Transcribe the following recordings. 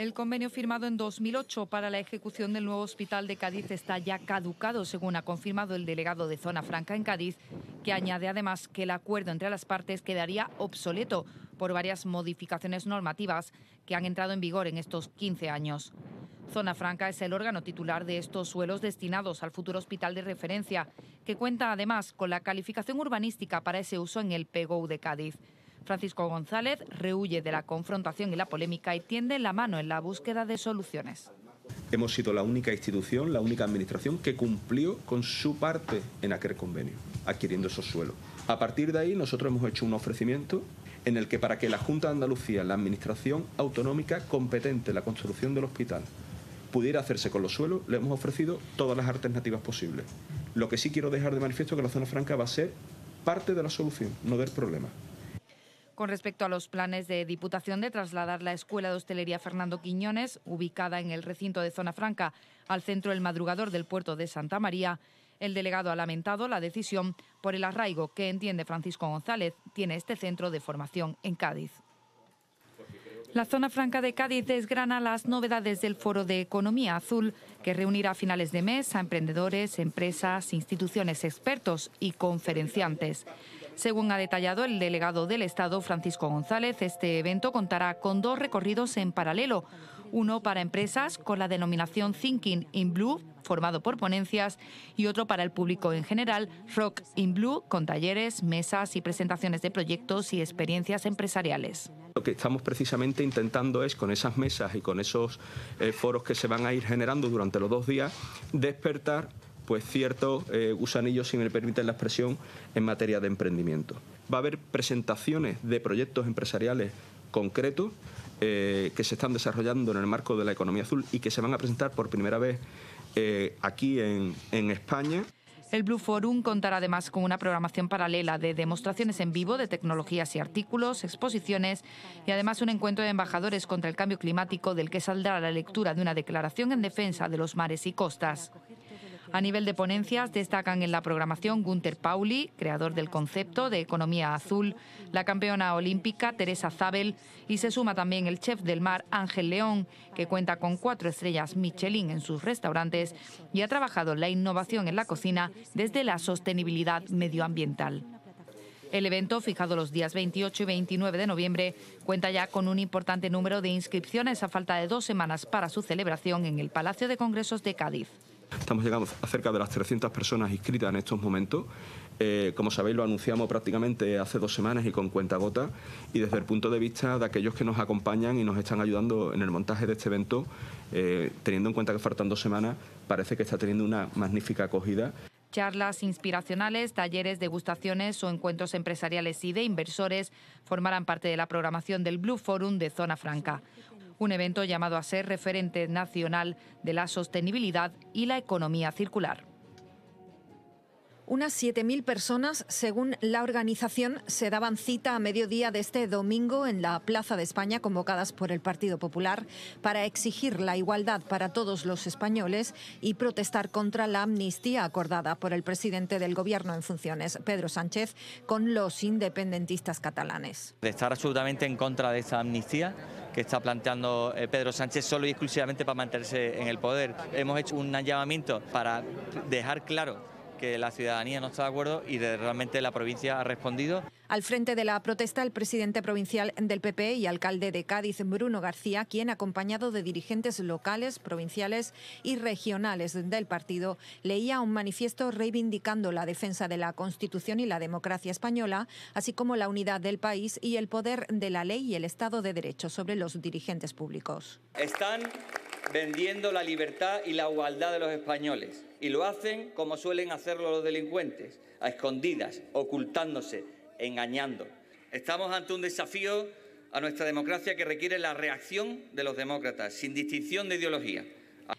El convenio firmado en 2008 para la ejecución del nuevo hospital de Cádiz está ya caducado, según ha confirmado el delegado de Zona Franca en Cádiz, que añade además que el acuerdo entre las partes quedaría obsoleto por varias modificaciones normativas que han entrado en vigor en estos 15 años. Zona Franca es el órgano titular de estos suelos destinados al futuro hospital de referencia, que cuenta además con la calificación urbanística para ese uso en el PGO de Cádiz. Francisco González rehuye de la confrontación y la polémica y tiende la mano en la búsqueda de soluciones. Hemos sido la única institución, la única administración que cumplió con su parte en aquel convenio, adquiriendo esos suelos. A partir de ahí nosotros hemos hecho un ofrecimiento en el que para que la Junta de Andalucía, la administración autonómica competente la construcción del hospital, pudiera hacerse con los suelos, le hemos ofrecido todas las alternativas posibles. Lo que sí quiero dejar de manifiesto es que la zona franca va a ser parte de la solución, no del problema con respecto a los planes de Diputación de trasladar la Escuela de Hostelería Fernando Quiñones, ubicada en el recinto de Zona Franca, al centro El Madrugador del puerto de Santa María. El delegado ha lamentado la decisión por el arraigo que entiende Francisco González tiene este centro de formación en Cádiz. La zona franca de Cádiz desgrana las novedades del Foro de Economía Azul, que reunirá a finales de mes a emprendedores, empresas, instituciones, expertos y conferenciantes. Según ha detallado el delegado del Estado, Francisco González, este evento contará con dos recorridos en paralelo. Uno para empresas con la denominación Thinking in Blue, formado por ponencias, y otro para el público en general, Rock in Blue, con talleres, mesas y presentaciones de proyectos y experiencias empresariales. Lo que estamos precisamente intentando es, con esas mesas y con esos eh, foros que se van a ir generando durante los dos días, despertar pues ciertos eh, gusanillos, si me permiten la expresión, en materia de emprendimiento. Va a haber presentaciones de proyectos empresariales concretos eh, que se están desarrollando en el marco de la economía azul y que se van a presentar por primera vez eh, aquí en, en España. El Blue Forum contará además con una programación paralela de demostraciones en vivo de tecnologías y artículos, exposiciones y además un encuentro de embajadores contra el cambio climático del que saldrá la lectura de una declaración en defensa de los mares y costas. A nivel de ponencias destacan en la programación Gunther Pauli, creador del concepto de economía azul, la campeona olímpica Teresa Zabel y se suma también el chef del mar Ángel León, que cuenta con cuatro estrellas Michelin en sus restaurantes y ha trabajado la innovación en la cocina desde la sostenibilidad medioambiental. El evento, fijado los días 28 y 29 de noviembre, cuenta ya con un importante número de inscripciones a falta de dos semanas para su celebración en el Palacio de Congresos de Cádiz. Estamos llegando a cerca de las 300 personas inscritas en estos momentos. Eh, como sabéis, lo anunciamos prácticamente hace dos semanas y con cuenta gota. Y desde el punto de vista de aquellos que nos acompañan y nos están ayudando en el montaje de este evento, eh, teniendo en cuenta que faltan dos semanas, parece que está teniendo una magnífica acogida. Charlas inspiracionales, talleres, degustaciones o encuentros empresariales y de inversores formarán parte de la programación del Blue Forum de Zona Franca un evento llamado a ser referente nacional de la sostenibilidad y la economía circular. Unas 7.000 personas, según la organización, se daban cita a mediodía de este domingo en la Plaza de España, convocadas por el Partido Popular, para exigir la igualdad para todos los españoles y protestar contra la amnistía acordada por el presidente del Gobierno en funciones, Pedro Sánchez, con los independentistas catalanes. De estar absolutamente en contra de esta amnistía que está planteando eh, Pedro Sánchez solo y exclusivamente para mantenerse en el poder. Hemos hecho un llamamiento para dejar claro que la ciudadanía no está de acuerdo y de, realmente la provincia ha respondido. Al frente de la protesta, el presidente provincial del PP y alcalde de Cádiz, Bruno García, quien acompañado de dirigentes locales, provinciales y regionales del partido, leía un manifiesto reivindicando la defensa de la Constitución y la democracia española, así como la unidad del país y el poder de la ley y el Estado de Derecho sobre los dirigentes públicos. Están vendiendo la libertad y la igualdad de los españoles y lo hacen como suelen hacerlo los delincuentes, a escondidas, ocultándose, engañando. Estamos ante un desafío a nuestra democracia que requiere la reacción de los demócratas, sin distinción de ideología.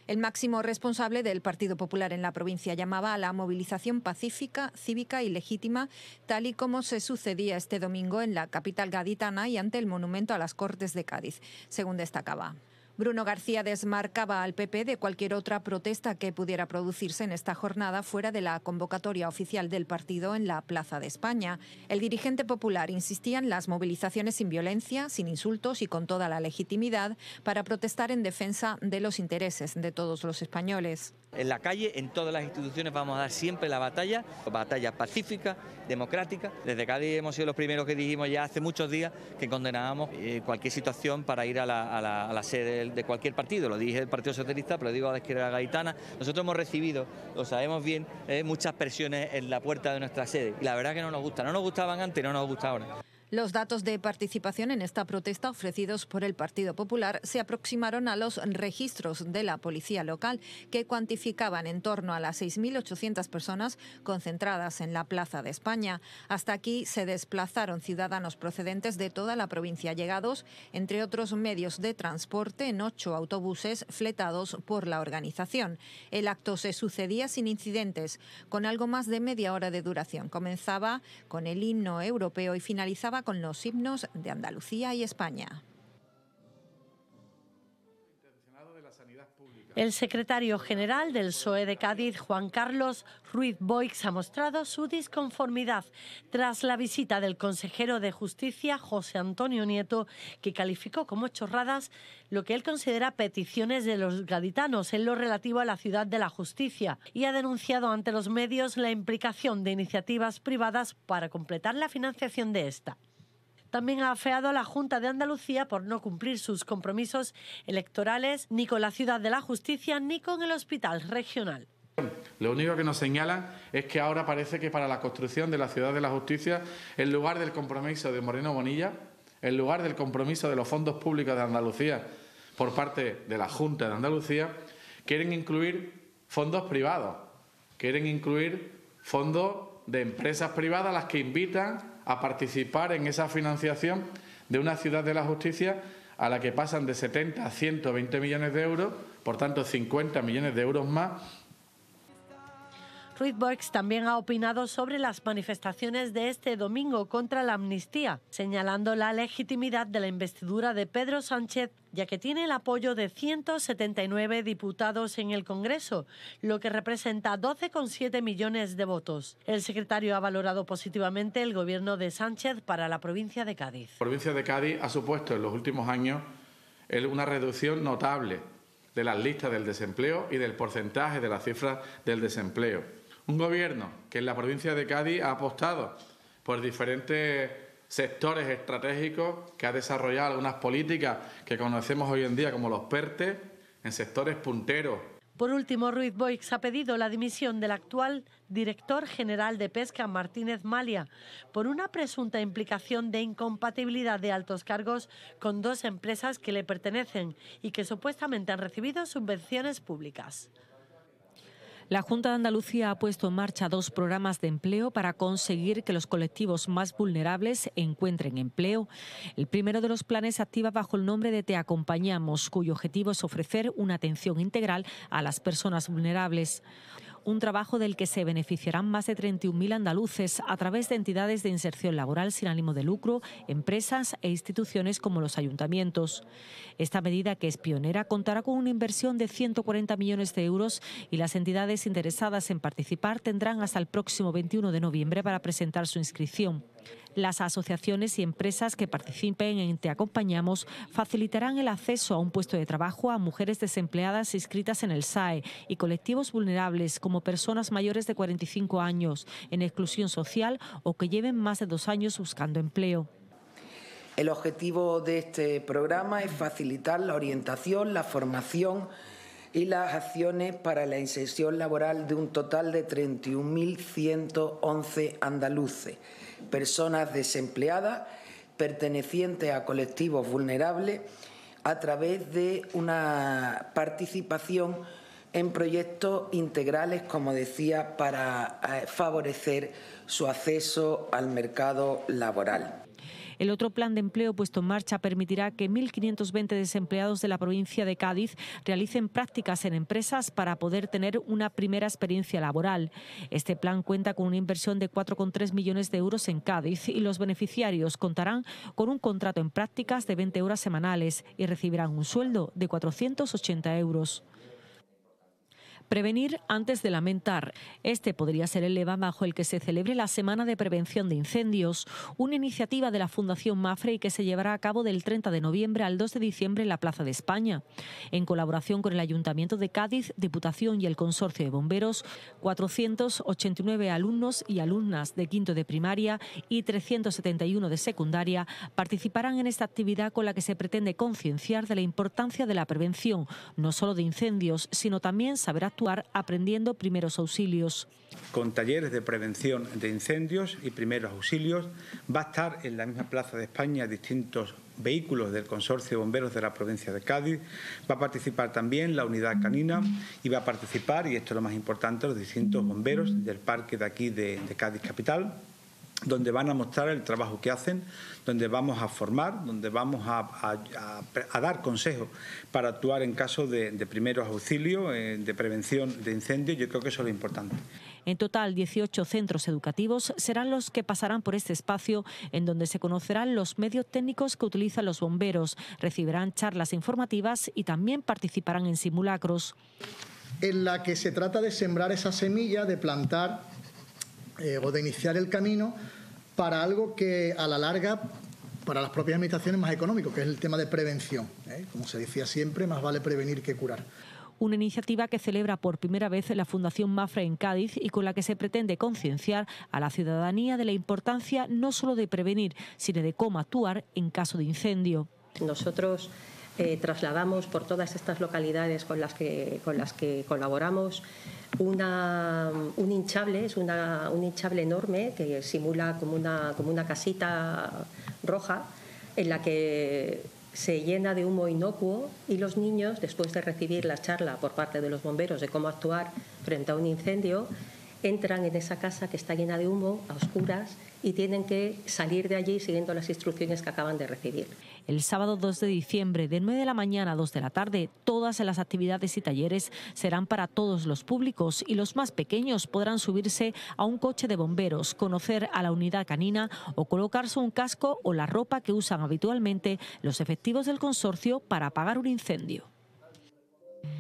El máximo responsable del Partido Popular en la provincia llamaba a la movilización pacífica, cívica y legítima, tal y como se sucedía este domingo en la capital gaditana y ante el monumento a las Cortes de Cádiz, según destacaba. Bruno García desmarcaba al PP de cualquier otra protesta que pudiera producirse en esta jornada fuera de la convocatoria oficial del partido en la Plaza de España. El dirigente popular insistía en las movilizaciones sin violencia, sin insultos y con toda la legitimidad para protestar en defensa de los intereses de todos los españoles. En la calle, en todas las instituciones vamos a dar siempre la batalla, batalla pacífica, democrática. Desde Cádiz hemos sido los primeros que dijimos ya hace muchos días que condenábamos eh, cualquier situación para ir a la, sede del de cualquier partido, lo dije el Partido Socialista, pero lo digo a la izquierda gaitana, nosotros hemos recibido, lo sabemos bien, eh, muchas presiones en la puerta de nuestra sede. Y la verdad que no nos gusta, no nos gustaban antes y no nos gusta ahora. Los datos de participación en esta protesta ofrecidos por el Partido Popular se aproximaron a los registros de la policía local que cuantificaban en torno a las 6.800 personas concentradas en la Plaza de España. Hasta aquí se desplazaron ciudadanos procedentes de toda la provincia llegados, entre otros medios de transporte, en ocho autobuses fletados por la organización. El acto se sucedía sin incidentes, con algo más de media hora de duración. Comenzaba con el himno europeo y finalizaba con los himnos de Andalucía y España. El secretario general del PSOE de Cádiz, Juan Carlos Ruiz Boix, ha mostrado su disconformidad tras la visita del consejero de Justicia, José Antonio Nieto, que calificó como chorradas lo que él considera peticiones de los gaditanos en lo relativo a la ciudad de la justicia y ha denunciado ante los medios la implicación de iniciativas privadas para completar la financiación de esta. También ha afeado a la Junta de Andalucía por no cumplir sus compromisos electorales ni con la Ciudad de la Justicia ni con el Hospital Regional. Lo único que nos señalan es que ahora parece que para la construcción de la Ciudad de la Justicia, en lugar del compromiso de Moreno Bonilla, en lugar del compromiso de los fondos públicos de Andalucía por parte de la Junta de Andalucía, quieren incluir fondos privados, quieren incluir fondos de empresas privadas a las que invitan a participar en esa financiación de una ciudad de la justicia a la que pasan de 70 a 120 millones de euros, por tanto 50 millones de euros más Ruiz también ha opinado sobre las manifestaciones de este domingo contra la amnistía, señalando la legitimidad de la investidura de Pedro Sánchez, ya que tiene el apoyo de 179 diputados en el Congreso, lo que representa 12,7 millones de votos. El secretario ha valorado positivamente el gobierno de Sánchez para la provincia de Cádiz. La provincia de Cádiz ha supuesto en los últimos años una reducción notable de las listas del desempleo y del porcentaje de la cifra del desempleo. Un gobierno que en la provincia de Cádiz ha apostado por diferentes sectores estratégicos, que ha desarrollado algunas políticas que conocemos hoy en día como los PERTE, en sectores punteros por último, Ruiz Boix ha pedido la dimisión del actual director general de pesca, Martínez Malia, por una presunta implicación de incompatibilidad de altos cargos con dos empresas que le pertenecen y que supuestamente han recibido subvenciones públicas. La Junta de Andalucía ha puesto en marcha dos programas de empleo para conseguir que los colectivos más vulnerables encuentren empleo. El primero de los planes activa bajo el nombre de Te Acompañamos, cuyo objetivo es ofrecer una atención integral a las personas vulnerables un trabajo del que se beneficiarán más de 31.000 andaluces a través de entidades de inserción laboral sin ánimo de lucro, empresas e instituciones como los ayuntamientos. Esta medida, que es pionera, contará con una inversión de 140 millones de euros y las entidades interesadas en participar tendrán hasta el próximo 21 de noviembre para presentar su inscripción. Las asociaciones y empresas que participen en Te Acompañamos facilitarán el acceso a un puesto de trabajo a mujeres desempleadas inscritas en el SAE y colectivos vulnerables como personas mayores de 45 años, en exclusión social o que lleven más de dos años buscando empleo. El objetivo de este programa es facilitar la orientación, la formación y las acciones para la inserción laboral de un total de 31.111 andaluces personas desempleadas pertenecientes a colectivos vulnerables a través de una participación en proyectos integrales, como decía, para eh, favorecer su acceso al mercado laboral. El otro plan de empleo puesto en marcha permitirá que 1.520 desempleados de la provincia de Cádiz realicen prácticas en empresas para poder tener una primera experiencia laboral. Este plan cuenta con una inversión de 4,3 millones de euros en Cádiz y los beneficiarios contarán con un contrato en prácticas de 20 horas semanales y recibirán un sueldo de 480 euros. Prevenir antes de lamentar. Este podría ser el lema bajo el que se celebre la Semana de Prevención de Incendios, una iniciativa de la Fundación Mafre y que se llevará a cabo del 30 de noviembre al 2 de diciembre en la Plaza de España. En colaboración con el Ayuntamiento de Cádiz, Diputación y el Consorcio de Bomberos, 489 alumnos y alumnas de quinto de primaria y 371 de secundaria participarán en esta actividad con la que se pretende concienciar de la importancia de la prevención, no solo de incendios, sino también saber actuar aprendiendo primeros auxilios. Con talleres de prevención de incendios y primeros auxilios va a estar en la misma Plaza de España distintos vehículos del Consorcio de Bomberos de la provincia de Cádiz. Va a participar también la unidad canina y va a participar, y esto es lo más importante, los distintos bomberos del parque de aquí de Cádiz Capital donde van a mostrar el trabajo que hacen, donde vamos a formar, donde vamos a, dar consejos para actuar en caso de, primeros auxilios, eh, de prevención de incendios. Yo creo que eso es lo importante. En total, 18 centros educativos serán los que pasarán por este espacio en donde se conocerán los medios técnicos que utilizan los bomberos, recibirán charlas informativas y también participarán en simulacros. En la que se trata de sembrar esa semilla, de plantar eh, o de iniciar el camino para algo que a la larga para las propias administraciones más económico, que es el tema de prevención. ¿eh? Como se decía siempre, más vale prevenir que curar una iniciativa que celebra por primera vez la Fundación Mafra en Cádiz y con la que se pretende concienciar a la ciudadanía de la importancia no solo de prevenir, sino de cómo actuar en caso de incendio. Nosotros eh, trasladamos por todas estas localidades con las que, con las que colaboramos una, un hinchable, es una, un hinchable enorme que simula como una, como una casita roja en la que se llena de humo inocuo y los niños, después de recibir la charla por parte de los bomberos de cómo actuar frente a un incendio, entran en esa casa que está llena de humo, a oscuras, y tienen que salir de allí siguiendo las instrucciones que acaban de recibir. El sábado 2 de diciembre, de 9 de la mañana a 2 de la tarde, todas las actividades y talleres serán para todos los públicos y los más pequeños podrán subirse a un coche de bomberos, conocer a la unidad canina o colocarse un casco o la ropa que usan habitualmente los efectivos del consorcio para apagar un incendio.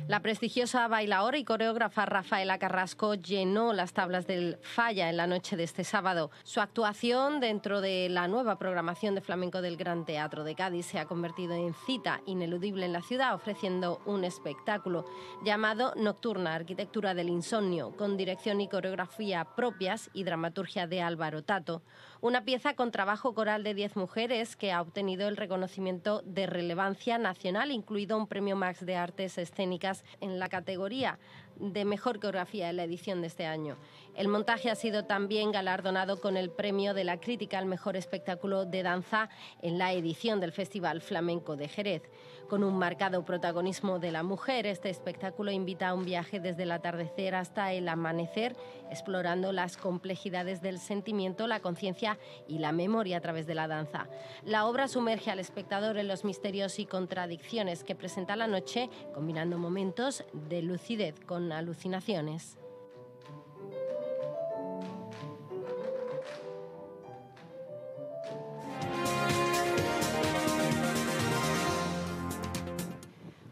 La prestigiosa bailaora y coreógrafa Rafaela Carrasco llenó las tablas del Falla en la noche de este sábado. Su actuación dentro de la nueva programación de flamenco del Gran Teatro de Cádiz se ha convertido en cita ineludible en la ciudad, ofreciendo un espectáculo llamado Nocturna Arquitectura del Insomnio, con dirección y coreografía propias y dramaturgia de Álvaro Tato. Una pieza con trabajo coral de 10 mujeres que ha obtenido el reconocimiento de relevancia nacional, incluido un premio Max de Artes Escénicas en la categoría de mejor coreografía en la edición de este año. El montaje ha sido también galardonado con el premio de la crítica al mejor espectáculo de danza en la edición del Festival Flamenco de Jerez. Con un marcado protagonismo de la mujer, este espectáculo invita a un viaje desde el atardecer hasta el amanecer, explorando las complejidades del sentimiento, la conciencia y la memoria a través de la danza. La obra sumerge al espectador en los misterios y contradicciones que presenta la noche, combinando momentos de lucidez con alucinaciones.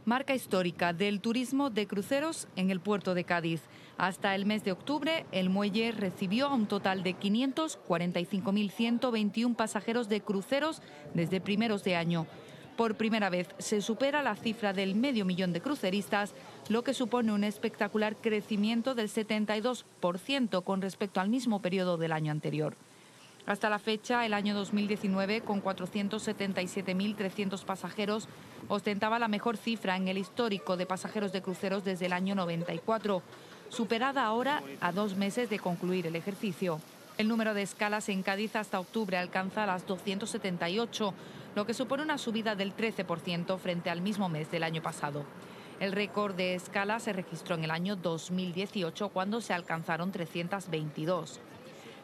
marca histórica del turismo de cruceros en el puerto de Cádiz. Hasta el mes de octubre, el muelle recibió a un total de 545.121 pasajeros de cruceros desde primeros de año. Por primera vez se supera la cifra del medio millón de cruceristas, lo que supone un espectacular crecimiento del 72% con respecto al mismo periodo del año anterior. Hasta la fecha, el año 2019, con 477.300 pasajeros, ostentaba la mejor cifra en el histórico de pasajeros de cruceros desde el año 94, superada ahora a dos meses de concluir el ejercicio. El número de escalas en Cádiz hasta octubre alcanza las 278, lo que supone una subida del 13% frente al mismo mes del año pasado. El récord de escalas se registró en el año 2018 cuando se alcanzaron 322.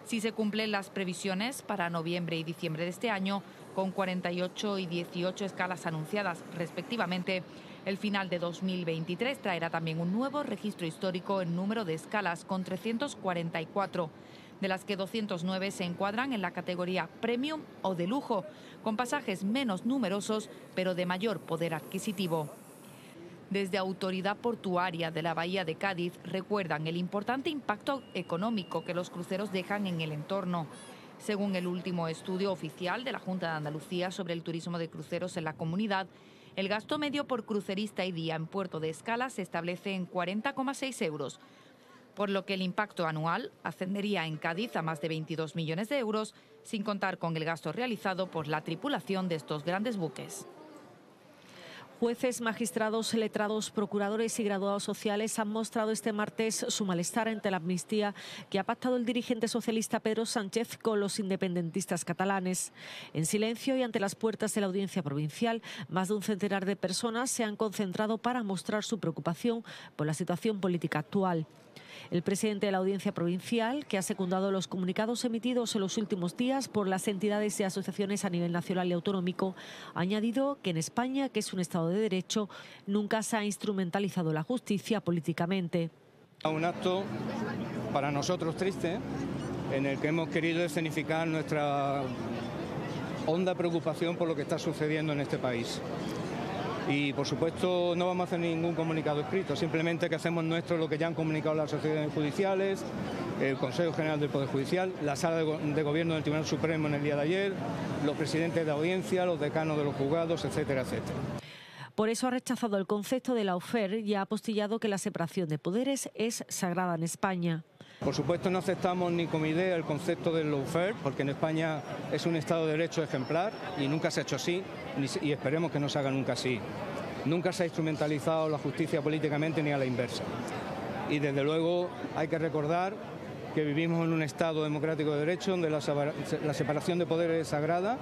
Si se cumplen las previsiones para noviembre y diciembre de este año, con 48 y 18 escalas anunciadas respectivamente. El final de 2023 traerá también un nuevo registro histórico en número de escalas con 344 de las que 209 se encuadran en la categoría premium o de lujo, con pasajes menos numerosos pero de mayor poder adquisitivo. Desde Autoridad Portuaria de la Bahía de Cádiz recuerdan el importante impacto económico que los cruceros dejan en el entorno. Según el último estudio oficial de la Junta de Andalucía sobre el turismo de cruceros en la comunidad, el gasto medio por crucerista y día en puerto de escala se establece en 40,6 euros, por lo que el impacto anual ascendería en Cádiz a más de 22 millones de euros, sin contar con el gasto realizado por la tripulación de estos grandes buques. Jueces, magistrados, letrados, procuradores y graduados sociales han mostrado este martes su malestar ante la amnistía que ha pactado el dirigente socialista Pedro Sánchez con los independentistas catalanes. En silencio y ante las puertas de la audiencia provincial, más de un centenar de personas se han concentrado para mostrar su preocupación por la situación política actual. El presidente de la Audiencia Provincial, que ha secundado los comunicados emitidos en los últimos días por las entidades y asociaciones a nivel nacional y autonómico, ha añadido que en España, que es un Estado de Derecho, nunca se ha instrumentalizado la justicia políticamente. Un acto para nosotros triste, en el que hemos querido escenificar nuestra honda preocupación por lo que está sucediendo en este país y por supuesto no vamos a hacer ningún comunicado escrito, simplemente que hacemos nuestro lo que ya han comunicado las asociaciones judiciales, el Consejo General del Poder Judicial, la Sala de Gobierno del Tribunal Supremo en el día de ayer, los presidentes de audiencia, los decanos de los juzgados, etcétera, etcétera. Por eso ha rechazado el concepto de la ofer y ha apostillado que la separación de poderes es sagrada en España. Por supuesto no aceptamos ni como idea el concepto del fair, porque en España es un Estado de Derecho ejemplar y nunca se ha hecho así y esperemos que no se haga nunca así. Nunca se ha instrumentalizado la justicia políticamente ni a la inversa. Y desde luego hay que recordar que vivimos en un Estado democrático de derecho donde la separación de poderes es sagrada.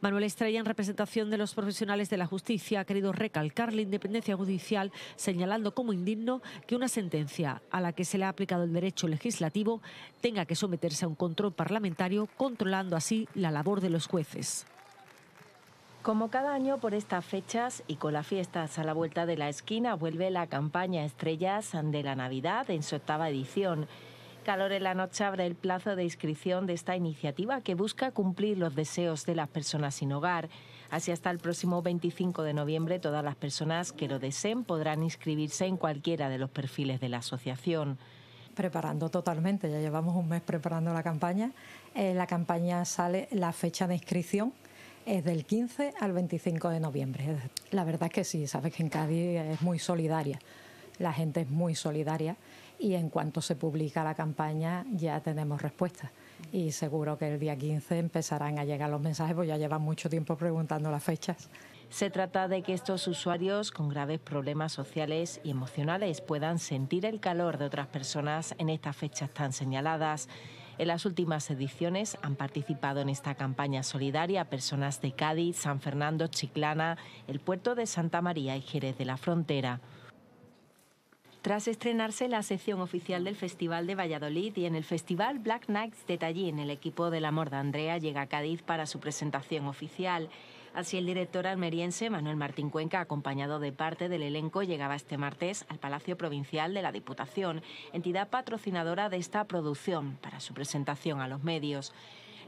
Manuel Estrella, en representación de los profesionales de la justicia, ha querido recalcar la independencia judicial, señalando como indigno que una sentencia a la que se le ha aplicado el derecho legislativo tenga que someterse a un control parlamentario, controlando así la labor de los jueces. Como cada año por estas fechas y con las fiestas a la vuelta de la esquina, vuelve la campaña Estrellas de la Navidad en su octava edición calor en la noche abre el plazo de inscripción de esta iniciativa que busca cumplir los deseos de las personas sin hogar. Así hasta el próximo 25 de noviembre todas las personas que lo deseen podrán inscribirse en cualquiera de los perfiles de la asociación. Preparando totalmente, ya llevamos un mes preparando la campaña. Eh, la campaña sale la fecha de inscripción, es del 15 al 25 de noviembre. La verdad es que sí, sabes que en Cádiz es muy solidaria, la gente es muy solidaria y en cuanto se publica la campaña ya tenemos respuesta. Y seguro que el día 15 empezarán a llegar los mensajes, porque ya llevan mucho tiempo preguntando las fechas. Se trata de que estos usuarios con graves problemas sociales y emocionales puedan sentir el calor de otras personas en estas fechas tan señaladas. En las últimas ediciones han participado en esta campaña solidaria personas de Cádiz, San Fernando, Chiclana, el puerto de Santa María y Jerez de la Frontera tras estrenarse la sección oficial del Festival de Valladolid y en el Festival Black Nights de Tallinn. El equipo del amor de Andrea llega a Cádiz para su presentación oficial. Así el director almeriense Manuel Martín Cuenca, acompañado de parte del elenco, llegaba este martes al Palacio Provincial de la Diputación, entidad patrocinadora de esta producción, para su presentación a los medios.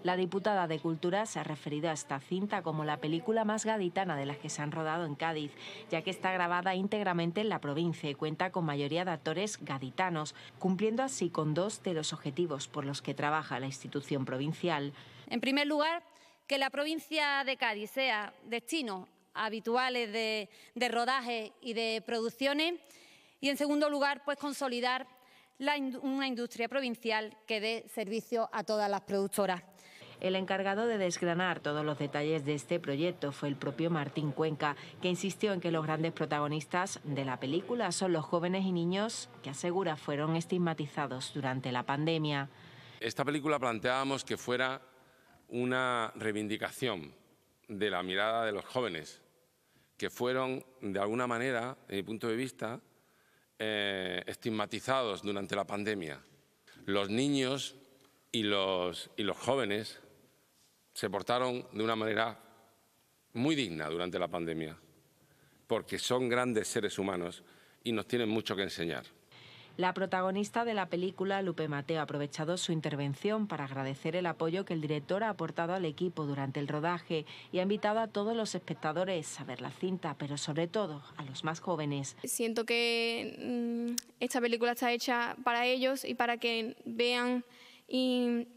La diputada de Cultura se ha referido a esta cinta como la película más gaditana de las que se han rodado en Cádiz, ya que está grabada íntegramente en la provincia y cuenta con mayoría de actores gaditanos, cumpliendo así con dos de los objetivos por los que trabaja la institución provincial. En primer lugar, que la provincia de Cádiz sea destino habituales de, rodaje y de producciones y en segundo lugar pues consolidar una industria provincial que dé servicio a todas las productoras. El encargado de desgranar todos los detalles de este proyecto fue el propio Martín Cuenca, que insistió en que los grandes protagonistas de la película son los jóvenes y niños que asegura fueron estigmatizados durante la pandemia. Esta película planteábamos que fuera una reivindicación de la mirada de los jóvenes, que fueron, de alguna manera, ...de mi punto de vista, eh, estigmatizados durante la pandemia. Los niños y los jóvenes se portaron de una manera muy digna durante la pandemia, porque son grandes seres humanos y nos tienen mucho que enseñar. La protagonista de la película, Lupe Mateo, ha aprovechado su intervención para agradecer el apoyo que el director ha aportado al equipo durante el rodaje y ha invitado a todos los espectadores a ver la cinta, pero sobre todo a los más jóvenes. Siento que mm, esta película está hecha para ellos y para que vean y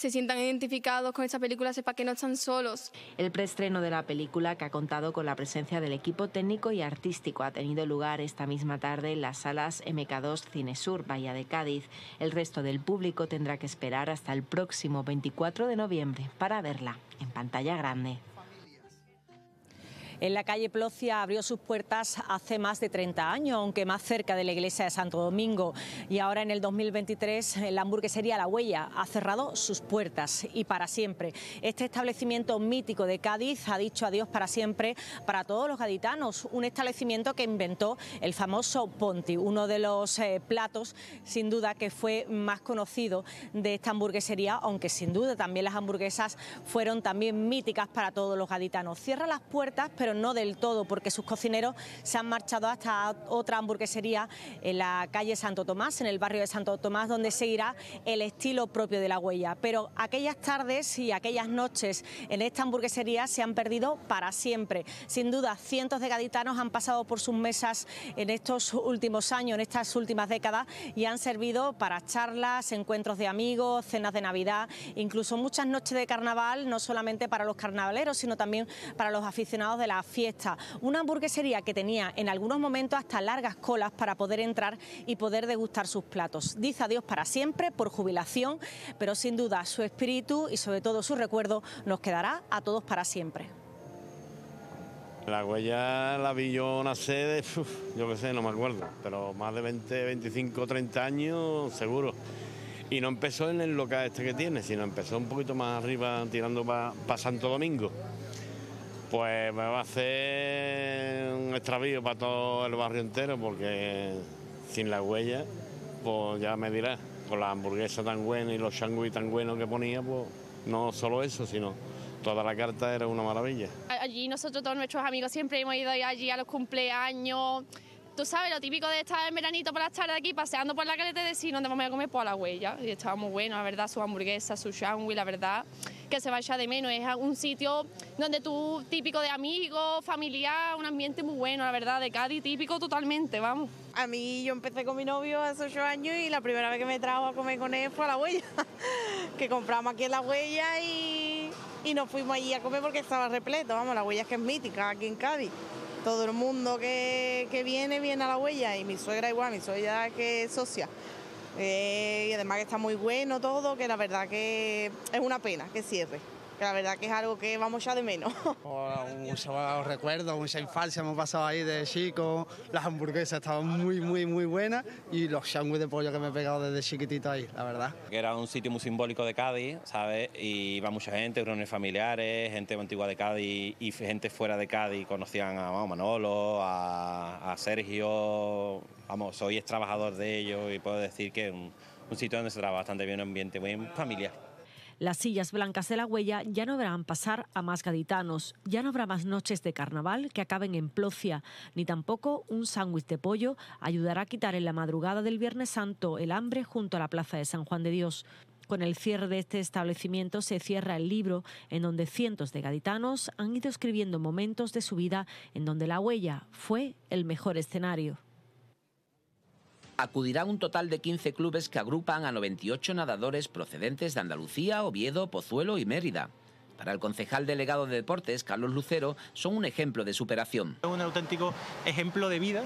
se sientan identificados con esta película, sepa que no están solos. El preestreno de la película, que ha contado con la presencia del equipo técnico y artístico, ha tenido lugar esta misma tarde en las salas MK2 Cinesur, Bahía de Cádiz. El resto del público tendrá que esperar hasta el próximo 24 de noviembre para verla en pantalla grande. En la calle Plocia abrió sus puertas hace más de 30 años, aunque más cerca de la iglesia de Santo Domingo. Y ahora en el 2023 la hamburguesería La Huella ha cerrado sus puertas y para siempre. Este establecimiento mítico de Cádiz ha dicho adiós para siempre para todos los gaditanos. Un establecimiento que inventó el famoso Ponti, uno de los eh, platos sin duda que fue más conocido de esta hamburguesería, aunque sin duda también las hamburguesas fueron también míticas para todos los gaditanos. Cierra las puertas, pero no del todo, porque sus cocineros se han marchado hasta otra hamburguesería en la calle Santo Tomás, en el barrio de Santo Tomás, donde seguirá el estilo propio de la huella. Pero aquellas tardes y aquellas noches en esta hamburguesería se han perdido para siempre. Sin duda, cientos de gaditanos han pasado por sus mesas en estos últimos años, en estas últimas décadas, y han servido para charlas, encuentros de amigos, cenas de Navidad, incluso muchas noches de carnaval, no solamente para los carnavaleros, sino también para los aficionados de la fiesta. Una hamburguesería que tenía en algunos momentos hasta largas colas para poder entrar y poder degustar sus platos. Dice adiós para siempre por jubilación, pero sin duda su espíritu y sobre todo su recuerdo nos quedará a todos para siempre. La huella la vi yo yo qué sé, no me acuerdo, pero más de 20, 25, 30 años seguro. Y no empezó en el local este que tiene, sino empezó un poquito más arriba tirando para Santo Domingo pues me va a hacer un extravío para todo el barrio entero, porque sin la huella, pues ya me dirás, con la hamburguesa tan buena y los changui tan buenos que ponía, pues no solo eso, sino toda la carta era una maravilla. Allí nosotros, todos nuestros amigos, siempre hemos ido allí a los cumpleaños. Tú sabes, lo típico de estar en veranito por las tardes aquí paseando por la caleta y decir, ¿dónde vamos a comer? Pues la huella. Y estaba muy bueno, la verdad, su hamburguesa, su changui, la verdad que se vaya de menos. Es un sitio donde tú, típico de amigos, familiar, un ambiente muy bueno, la verdad, de Cádiz, típico totalmente, vamos. A mí yo empecé con mi novio hace ocho años y la primera vez que me trajo a comer con él fue a la huella, que compramos aquí en la huella y, nos fuimos allí a comer porque estaba repleto, vamos, la huella es que es mítica aquí en Cádiz todo el mundo que, que, viene viene a la huella y mi suegra igual, mi suegra que es socia, eh, y además que está muy bueno todo, que la verdad que es una pena que cierre la verdad que es algo que vamos ya de menos. Muchos oh, recuerdos, mucha infancia hemos pasado ahí de chico, las hamburguesas estaban muy, muy, muy buenas y los sándwiches de pollo que me he pegado desde chiquitito ahí, la verdad. era un sitio muy simbólico de Cádiz, ¿sabes? Y iba mucha gente, reuniones familiares, gente antigua de Cádiz y gente fuera de Cádiz, conocían a Manolo, a, Sergio, vamos, hoy ex trabajador de ellos y puedo decir que un, un sitio donde se trabaja bastante bien, un ambiente muy familiar. Las sillas blancas de la huella ya no verán pasar a más gaditanos, ya no habrá más noches de carnaval que acaben en plocia, ni tampoco un sándwich de pollo ayudará a quitar en la madrugada del Viernes Santo el hambre junto a la plaza de San Juan de Dios. Con el cierre de este establecimiento se cierra el libro en donde cientos de gaditanos han ido escribiendo momentos de su vida en donde la huella fue el mejor escenario acudirá un total de 15 clubes que agrupan a 98 nadadores procedentes de Andalucía, Oviedo, Pozuelo y Mérida. Para el concejal delegado de deportes, Carlos Lucero, son un ejemplo de superación. Es un auténtico ejemplo de vida,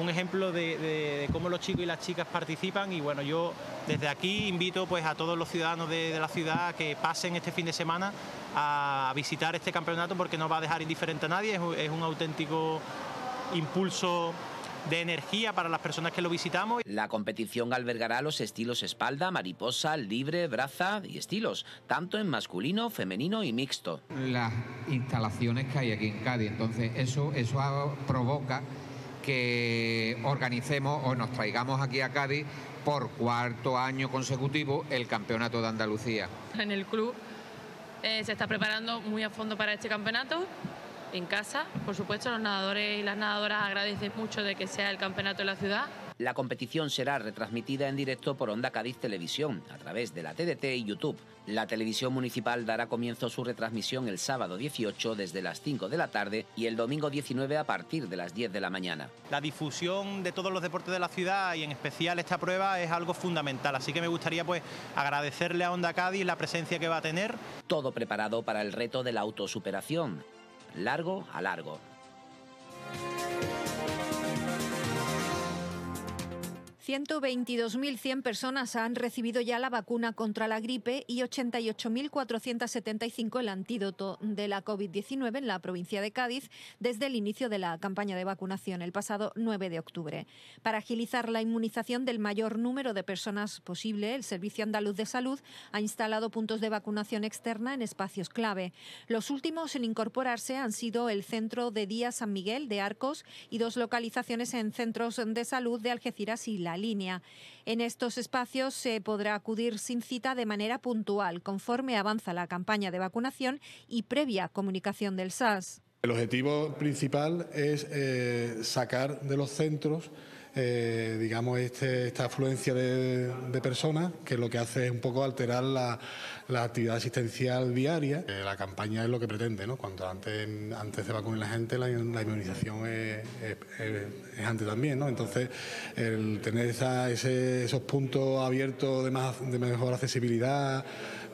un ejemplo de, cómo los chicos y las chicas participan y bueno, yo desde aquí invito pues a todos los ciudadanos de, la ciudad que pasen este fin de semana a visitar este campeonato porque no va a dejar indiferente a nadie, es un auténtico impulso de energía para las personas que lo visitamos. La competición albergará los estilos espalda, mariposa, libre, braza y estilos, tanto en masculino, femenino y mixto. Las instalaciones que hay aquí en Cádiz, entonces eso, eso provoca que organicemos o nos traigamos aquí a Cádiz por cuarto año consecutivo el Campeonato de Andalucía. En el club eh, se está preparando muy a fondo para este campeonato en casa. Por supuesto, los nadadores y las nadadoras agradecen mucho de que sea el campeonato de la ciudad. La competición será retransmitida en directo por Onda Cádiz Televisión, a través de la TDT y YouTube. La televisión municipal dará comienzo su retransmisión el sábado 18 desde las 5 de la tarde y el domingo 19 a partir de las 10 de la mañana. La difusión de todos los deportes de la ciudad y en especial esta prueba es algo fundamental, así que me gustaría pues agradecerle a Onda Cádiz la presencia que va a tener. Todo preparado para el reto de la autosuperación largo a largo. 122.100 personas han recibido ya la vacuna contra la gripe y 88.475 el antídoto de la COVID-19 en la provincia de Cádiz desde el inicio de la campaña de vacunación el pasado 9 de octubre. Para agilizar la inmunización del mayor número de personas posible, el Servicio Andaluz de Salud ha instalado puntos de vacunación externa en espacios clave. Los últimos en incorporarse han sido el Centro de Día San Miguel de Arcos y dos localizaciones en centros de salud de Algeciras y La línea. En estos espacios se podrá acudir sin cita de manera puntual, conforme avanza la campaña de vacunación y previa comunicación del SAS. El objetivo principal es eh, sacar de los centros eh, digamos, este, esta afluencia de, personas, que lo que hace es un poco alterar la, actividad asistencial diaria. la campaña es lo que pretende, ¿no? Cuanto antes, antes se vacune la gente, la, inmunización es, antes también, ¿no? Entonces, el tener esos puntos abiertos de, más, de mejor accesibilidad,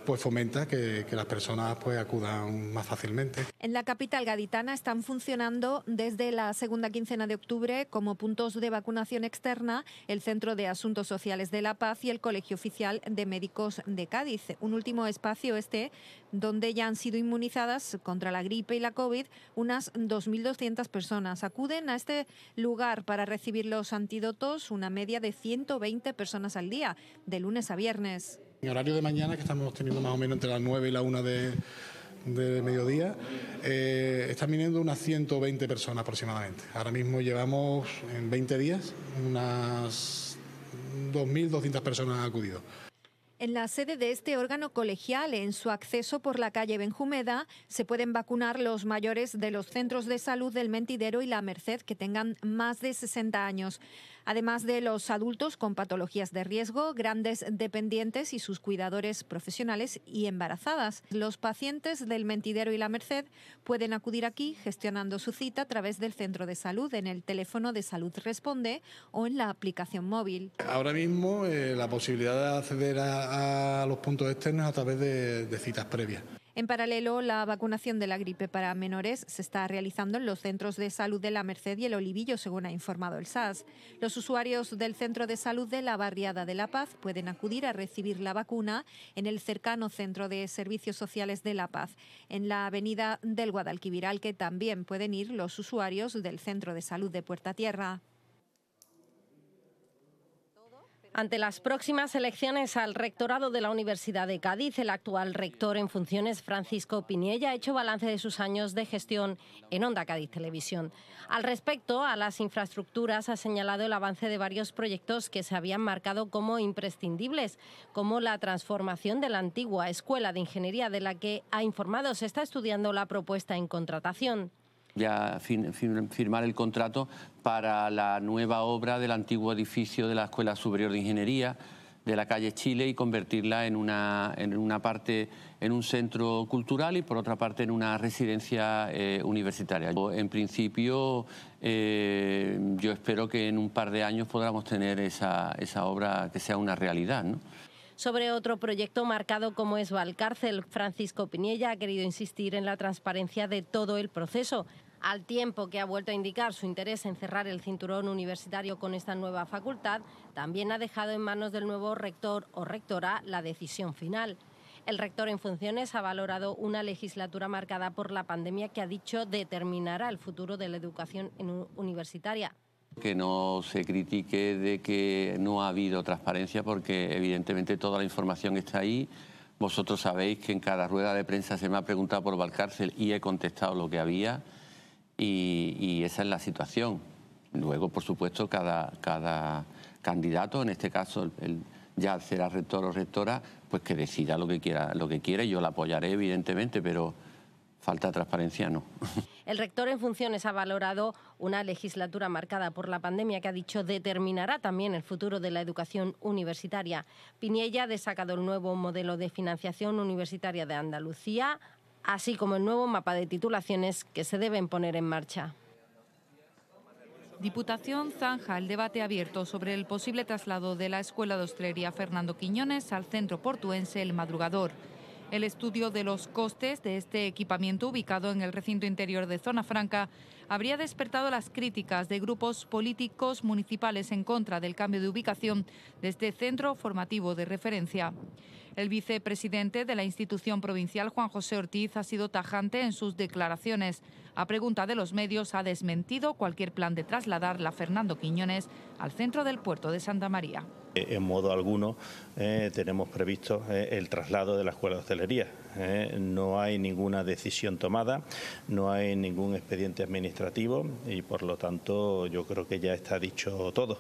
pues fomenta que, las personas pues acudan más fácilmente. En la capital gaditana están funcionando desde la segunda quincena de octubre como puntos de vacunación externa el Centro de Asuntos Sociales de La Paz y el Colegio Oficial de Médicos de Cádiz. Un último espacio este donde ya han sido inmunizadas contra la gripe y la COVID unas 2.200 personas. Acuden a este lugar para recibir los antídotos una media de 120 personas al día, de lunes a viernes. En horario de mañana, que estamos teniendo más o menos entre las 9 y la 1 de, mediodía, eh, están viniendo unas 120 personas aproximadamente. Ahora mismo llevamos en 20 días unas 2.200 personas acudido. En la sede de este órgano colegial, en su acceso por la calle Benjumeda, se pueden vacunar los mayores de los centros de salud del Mentidero y la Merced que tengan más de 60 años además de los adultos con patologías de riesgo, grandes dependientes y sus cuidadores profesionales y embarazadas. Los pacientes del Mentidero y la Merced pueden acudir aquí gestionando su cita a través del centro de salud en el teléfono de Salud Responde o en la aplicación móvil. Ahora mismo eh, la posibilidad de acceder a, los puntos externos a través de citas previas. En paralelo, la vacunación de la gripe para menores se está realizando en los centros de salud de la Merced y el Olivillo, según ha informado el SAS. Los usuarios del centro de salud de la Barriada de la Paz pueden acudir a recibir la vacuna en el cercano centro de servicios sociales de la Paz, en la avenida del Guadalquiviral, que también pueden ir los usuarios del centro de salud de Puerta Tierra. Ante las próximas elecciones al rectorado de la Universidad de Cádiz, el actual rector en funciones, Francisco Piniella, ha hecho balance de sus años de gestión en Onda Cádiz Televisión. Al respecto a las infraestructuras, ha señalado el avance de varios proyectos que se habían marcado como imprescindibles, como la transformación de la antigua Escuela de Ingeniería, de la que ha informado se está estudiando la propuesta en contratación ya firmar el contrato para la nueva obra del antiguo edificio de la Escuela Superior de Ingeniería de la calle Chile y convertirla en una, parte, en un centro cultural y por otra parte en una residencia eh, universitaria. En principio, eh, yo espero que en un par de años podamos tener esa, obra que sea una realidad sobre otro proyecto marcado como es Valcárcel. Francisco Piniella ha querido insistir en la transparencia de todo el proceso al tiempo que ha vuelto a indicar su interés en cerrar el cinturón universitario con esta nueva facultad, también ha dejado en manos del nuevo rector o rectora la decisión final. El rector en funciones ha valorado una legislatura marcada por la pandemia que ha dicho determinará el futuro de la educación universitaria. Que no se critique de que no ha habido transparencia porque evidentemente toda la información está ahí. Vosotros sabéis que en cada rueda de prensa se me ha preguntado por Valcárcel y he contestado lo que había y, esa es la situación. Luego, por supuesto, cada, cada candidato, en este caso el, ya será rector o rectora, pues que decida lo que quiera, lo que quiere. Yo la apoyaré, evidentemente, pero Falta transparencia, no. El rector en funciones ha valorado una legislatura marcada por la pandemia que ha dicho determinará también el futuro de la educación universitaria. Piniella ha destacado el nuevo modelo de financiación universitaria de Andalucía, así como el nuevo mapa de titulaciones que se deben poner en marcha. Diputación zanja el debate abierto sobre el posible traslado de la Escuela de Hostelería Fernando Quiñones al centro portuense El Madrugador. El estudio de los costes de este equipamiento ubicado en el recinto interior de Zona Franca habría despertado las críticas de grupos políticos municipales en contra del cambio de ubicación de este centro formativo de referencia. El vicepresidente de la institución provincial, Juan José Ortiz, ha sido tajante en sus declaraciones. A pregunta de los medios, ha desmentido cualquier plan de trasladar la Fernando Quiñones al centro del puerto de Santa María. Eh, en modo alguno eh, tenemos previsto eh, el traslado de la escuela de hostelería. no hay ninguna decisión tomada, no hay ningún expediente administrativo y por lo tanto yo creo que ya está dicho todo.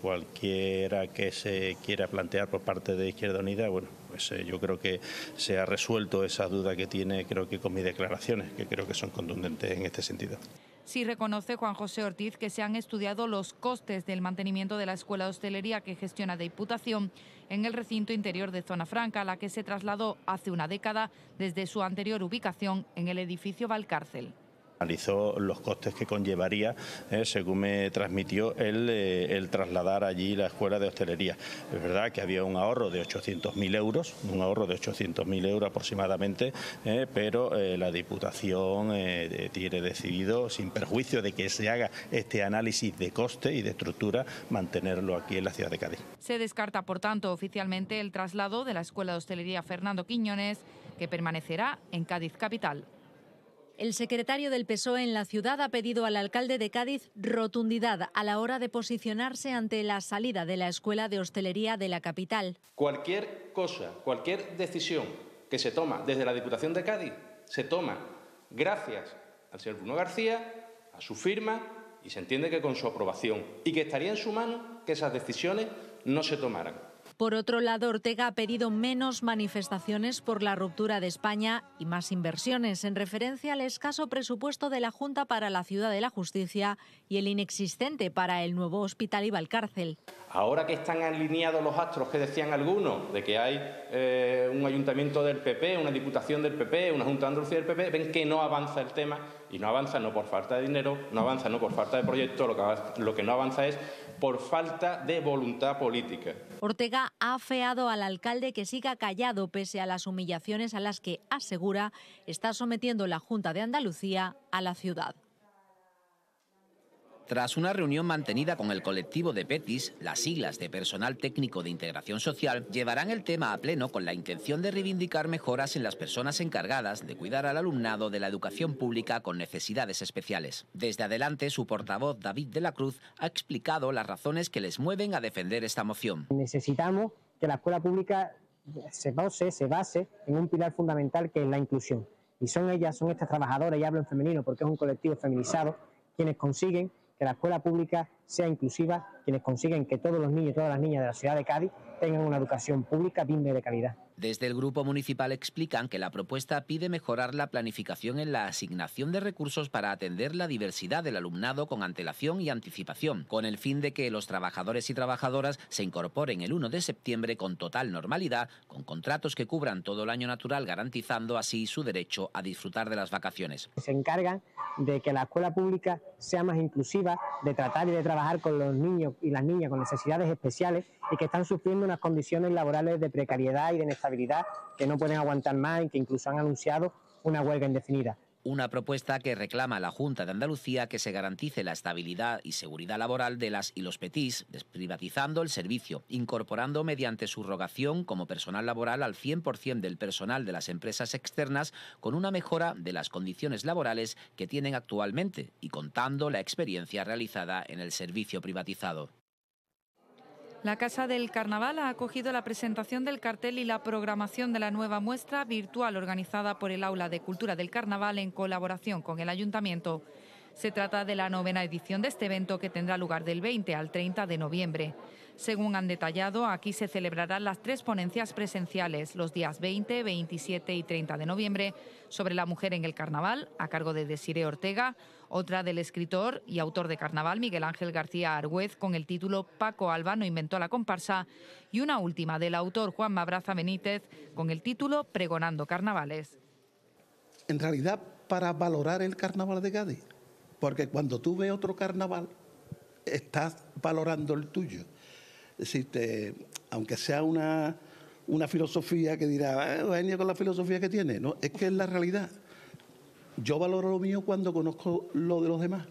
cualquiera que se quiera plantear por parte de Izquierda Unida, bueno, pues yo creo que se ha resuelto esa duda que tiene creo que con mis declaraciones, que creo que son contundentes en este sentido. Sí reconoce Juan José Ortiz que se han estudiado los costes del mantenimiento de la escuela de hostelería que gestiona de Diputación en el recinto interior de Zona Franca, a la que se trasladó hace una década desde su anterior ubicación en el edificio Valcárcel analizó los costes que conllevaría, eh, según me transmitió, el, eh, el, trasladar allí la escuela de hostelería. Es verdad que había un ahorro de 800.000 euros, un ahorro de 800.000 euros aproximadamente, eh, pero la Diputación tiene decidido, sin perjuicio de que se haga este análisis de coste y de estructura, mantenerlo aquí en la ciudad de Cádiz. Se descarta, por tanto, oficialmente el traslado de la Escuela de Hostelería Fernando Quiñones, que permanecerá en Cádiz Capital. El secretario del PSOE en la ciudad ha pedido al alcalde de Cádiz rotundidad a la hora de posicionarse ante la salida de la escuela de hostelería de la capital. Cualquier cosa, cualquier decisión que se toma desde la Diputación de Cádiz se toma gracias al señor Bruno García, a su firma y se entiende que con su aprobación y que estaría en su mano que esas decisiones no se tomaran. Por otro lado, Ortega ha pedido menos manifestaciones por la ruptura de España y más inversiones, en referencia al escaso presupuesto de la Junta para la Ciudad de la Justicia y el inexistente para el nuevo hospital y Valcárcel. Ahora que están alineados los astros que decían algunos, de que hay eh, un ayuntamiento del PP, una diputación del PP, una Junta de del PP, ven que no avanza el tema y no avanza no por falta de dinero, no avanza no por falta de proyecto, lo que no avanza es por falta de voluntad política. Ortega ha afeado al alcalde que siga callado pese a las humillaciones a las que, asegura, está sometiendo la Junta de Andalucía a la ciudad. Tras una reunión mantenida con el colectivo de PETIS, las siglas de Personal Técnico de Integración Social llevarán el tema a pleno con la intención de reivindicar mejoras en las personas encargadas de cuidar al alumnado de la educación pública con necesidades especiales. Desde adelante, su portavoz David de la Cruz ha explicado las razones que les mueven a defender esta moción. Necesitamos que la escuela pública se base, se base en un pilar fundamental que es la inclusión. Y son ellas, son estas trabajadoras, y hablo en femenino porque es un colectivo feminizado, quienes consiguen que la escuela pública sea inclusiva, quienes consiguen que todos los niños y todas las niñas de la ciudad de Cádiz tengan una educación pública digna de calidad. Desde el Grupo Municipal explican que la propuesta pide mejorar la planificación en la asignación de recursos para atender la diversidad del alumnado con antelación y anticipación, con el fin de que los trabajadores y trabajadoras se incorporen el 1 de septiembre con total normalidad, con contratos que cubran todo el año natural, garantizando así su derecho a disfrutar de las vacaciones. Se encargan de que la escuela pública sea más inclusiva, de tratar y de trabajar con los niños y las niñas con necesidades especiales y que están sufriendo unas condiciones laborales de precariedad y de inestabilidad que no pueden aguantar más y que incluso han anunciado una huelga indefinida. Una propuesta que reclama a la Junta de Andalucía que se garantice la estabilidad y seguridad laboral de las y los petis, desprivatizando el servicio, incorporando mediante su rogación como personal laboral al 100% del personal de las empresas externas con una mejora de las condiciones laborales que tienen actualmente y contando la experiencia realizada en el servicio privatizado. La Casa del Carnaval ha acogido la presentación del cartel y la programación de la nueva muestra virtual organizada por el Aula de Cultura del Carnaval en colaboración con el Ayuntamiento. Se trata de la novena edición de este evento que tendrá lugar del 20 al 30 de noviembre. Según han detallado, aquí se celebrarán las tres ponencias presenciales los días 20, 27 y 30 de noviembre sobre la mujer en el carnaval, a cargo de Desiree Ortega, otra del escritor y autor de Carnaval Miguel Ángel García Argüez con el título Paco Albano inventó la comparsa y una última del autor Juan Mabraza Benítez con el título Pregonando Carnavales. En realidad, para valorar el carnaval de Cádiz, porque cuando tú ves otro carnaval, estás valorando el tuyo. ...es te, aunque sea una, una filosofía que dirá, ah, venía con la filosofía que tiene, no, es que es la realidad. Yo valoro lo mío cuando conozco lo de los demás.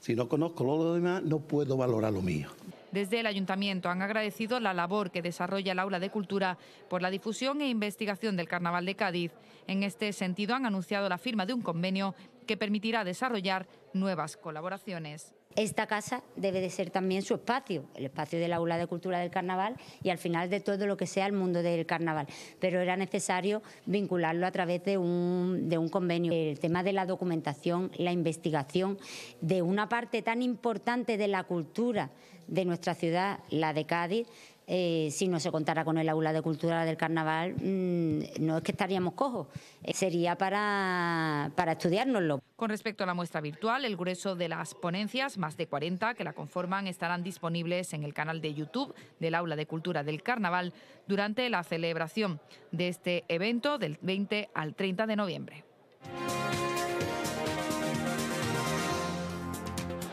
Si no conozco lo de los demás, no puedo valorar lo mío. Desde el ayuntamiento han agradecido la labor que desarrolla el aula de cultura por la difusión e investigación del Carnaval de Cádiz. En este sentido han anunciado la firma de un convenio que permitirá desarrollar nuevas colaboraciones esta casa debe de ser también su espacio, el espacio del aula de cultura del carnaval y al final de todo lo que sea el mundo del carnaval. Pero era necesario vincularlo a través de un, de un convenio. El tema de la documentación, la investigación de una parte tan importante de la cultura de nuestra ciudad, la de Cádiz, eh, si no se contara con el aula de cultura del carnaval, mm, no es que estaríamos cojos, eh, sería para, para estudiárnoslo. Con respecto a la muestra virtual, el grueso de las ponencias, más de 40 que la conforman, estarán disponibles en el canal de YouTube del aula de cultura del carnaval durante la celebración de este evento del 20 al 30 de noviembre.